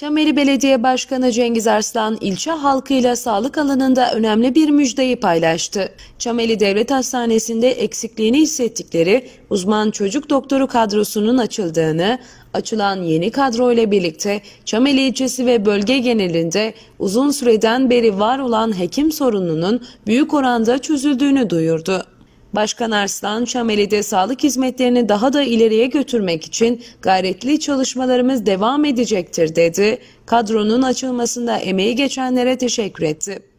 Çameli Belediye Başkanı Cengiz Arslan ilçe halkıyla sağlık alanında önemli bir müjdeyi paylaştı. Çameli Devlet Hastanesi'nde eksikliğini hissettikleri uzman çocuk doktoru kadrosunun açıldığını, açılan yeni kadro ile birlikte Çameli ilçesi ve bölge genelinde uzun süreden beri var olan hekim sorununun büyük oranda çözüldüğünü duyurdu. Başkan Arslan, Çameli'de sağlık hizmetlerini daha da ileriye götürmek için gayretli çalışmalarımız devam edecektir dedi. Kadronun açılmasında emeği geçenlere teşekkür etti.